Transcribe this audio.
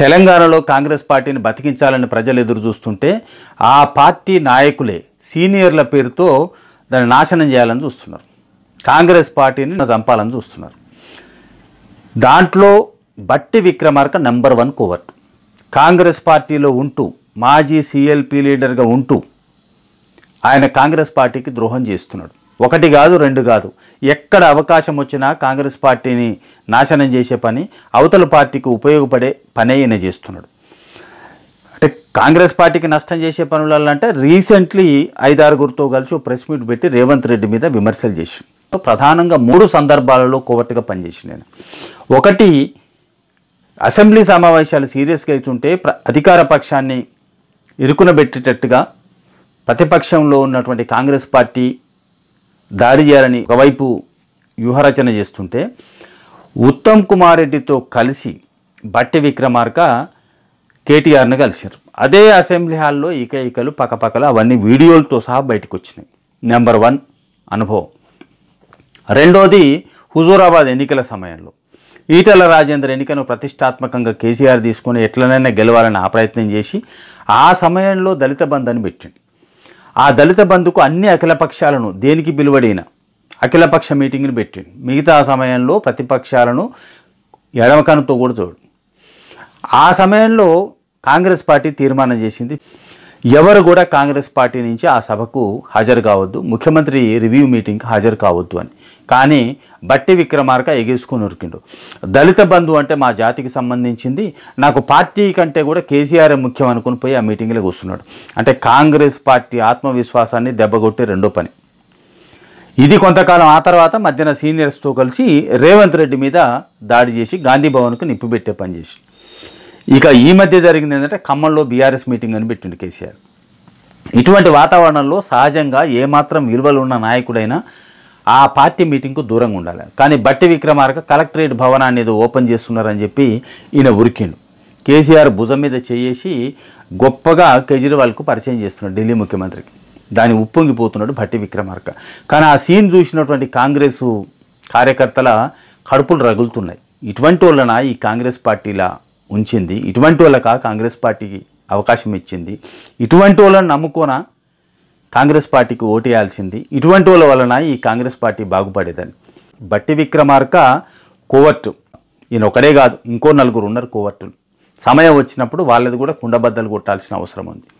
తెలంగాణలో కాంగ్రెస్ పార్టీని బతికించాలని ప్రజలు ఎదురు చూస్తుంటే ఆ పార్టీ నాయకులే సీనియర్ల పేరుతో దాన్ని నాశనం చేయాలని చూస్తున్నారు కాంగ్రెస్ పార్టీని చంపాలని చూస్తున్నారు దాంట్లో Bhatti Vikramarka number one covert Congress పార్టీలో ఉంటూ మాజీ సిఎల్పి లీడర్గా ఉంటూ ఆయన కాంగ్రెస్ పార్టీకి ద్రోహం చేస్తున్నాడు ఒకటి కాదు రెండు కాదు ఎక్కడ అవకాశం వచ్చినా కాంగ్రెస్ పార్టీని నాశనం చేసే పని అవతల పార్టీకి ఉపయోగపడే పని ఈయన చేస్తున్నాడు అంటే కాంగ్రెస్ పార్టీకి నష్టం చేసే పనులలో అంటే రీసెంట్లీ ఐదారుగురితో కలిసి ప్రెస్ మీట్ పెట్టి రేవంత్ రెడ్డి మీద విమర్శలు చేసి ప్రధానంగా మూడు సందర్భాలలో కోవర్ట్గా పనిచేసి నేను ఒకటి అసెంబ్లీ సమావేశాలు సీరియస్గా అవుతుంటే అధికార పక్షాన్ని ఇరుకునబెట్టేటట్టుగా ప్రతిపక్షంలో ఉన్నటువంటి కాంగ్రెస్ పార్టీ దాడి చేయాలని ఒకవైపు వ్యూహరచన చేస్తుంటే ఉత్తమ్ కుమార్ రెడ్డితో కలిసి బట్టి విక్రమార్క కేటీఆర్ను కలిశారు అదే అసెంబ్లీ హాల్లో ఇకలు పక్కపక్కల అవన్నీ వీడియోలతో సహా బయటకు వచ్చినాయి నెంబర్ వన్ అనుభవం రెండోది హుజూరాబాద్ ఎన్నికల సమయంలో ఈటల రాజేంద్ర ఎన్నికను ప్రతిష్టాత్మకంగా కేసీఆర్ తీసుకొని ఎట్లనైనా గెలవాలని ఆ ప్రయత్నం చేసి ఆ సమయంలో దళిత బంధాన్ని పెట్టింది ఆ దళిత బంధుకు అన్ని అఖిలపక్షాలను దేనికి పిలువడైన అఖిలపక్ష మీటింగ్ని పెట్టిండు మిగతా సమయంలో ప్రతిపక్షాలను ఎడమకనుతో కూడా చూడు ఆ సమయంలో కాంగ్రెస్ పార్టీ తీర్మానం చేసింది ఎవరు కూడా కాంగ్రెస్ పార్టీ నుంచి ఆ సభకు హాజరు కావద్దు ముఖ్యమంత్రి రివ్యూ మీటింగ్కి హాజరు కావద్దు అని కానీ బట్టి విక్రమార్క ఎగేసుకుని ఉరికిండు దళిత బంధు అంటే మా జాతికి సంబంధించింది నాకు పార్టీ కంటే కూడా కేసీఆర్ ముఖ్యం అనుకుని పోయి ఆ మీటింగ్లో కూర్చున్నాడు అంటే కాంగ్రెస్ పార్టీ ఆత్మవిశ్వాసాన్ని దెబ్బగొట్టే రెండో పని ఇది కొంతకాలం ఆ తర్వాత మధ్యన సీనియర్స్తో కలిసి రేవంత్ రెడ్డి మీద దాడి చేసి గాంధీ భవన్కు నిప్పిపెట్టే పని చేసింది ఇక ఈ మధ్య జరిగింది ఏంటంటే ఖమ్మంలో బీఆర్ఎస్ మీటింగ్ అని పెట్టిండు కేసీఆర్ ఇటువంటి వాతావరణంలో సహజంగా ఏమాత్రం విలువలు ఉన్న నాయకుడైనా ఆ పార్టీ మీటింగ్కు దూరంగా ఉండాలి కానీ బట్టి విక్రమార్క కలెక్టరేట్ భవనాన్ని ఏదో ఓపెన్ చేస్తున్నారని చెప్పి ఈయన ఉరికిండు కేసీఆర్ భుజం మీద చేసి గొప్పగా కేజ్రీవాల్కు పరిచయం చేస్తున్నాడు ఢిల్లీ ముఖ్యమంత్రికి దాన్ని ఉప్పొంగిపోతున్నాడు భట్టి విక్రమార్క కానీ ఆ సీన్ చూసినటువంటి కాంగ్రెసు కార్యకర్తల కడుపులు రగులుతున్నాయి ఇటువంటి వలన ఈ కాంగ్రెస్ పార్టీల ఉంచింది ఇటువంటి వాళ్ళకా కాంగ్రెస్ పార్టీకి అవకాశం ఇచ్చింది ఇటువంటి వాళ్ళని నమ్ముకున కాంగ్రెస్ పార్టీకి ఓటేయాల్సింది ఇటువంటి వాళ్ళ వలన ఈ కాంగ్రెస్ పార్టీ బాగుపడేదని బట్టి విక్రమార్క కోవర్టు ఈయన ఒకడే కాదు ఇంకో నలుగురు ఉన్నారు కోవర్టులు సమయం వచ్చినప్పుడు వాళ్ళది కూడా కుండబద్దలు కొట్టాల్సిన అవసరం ఉంది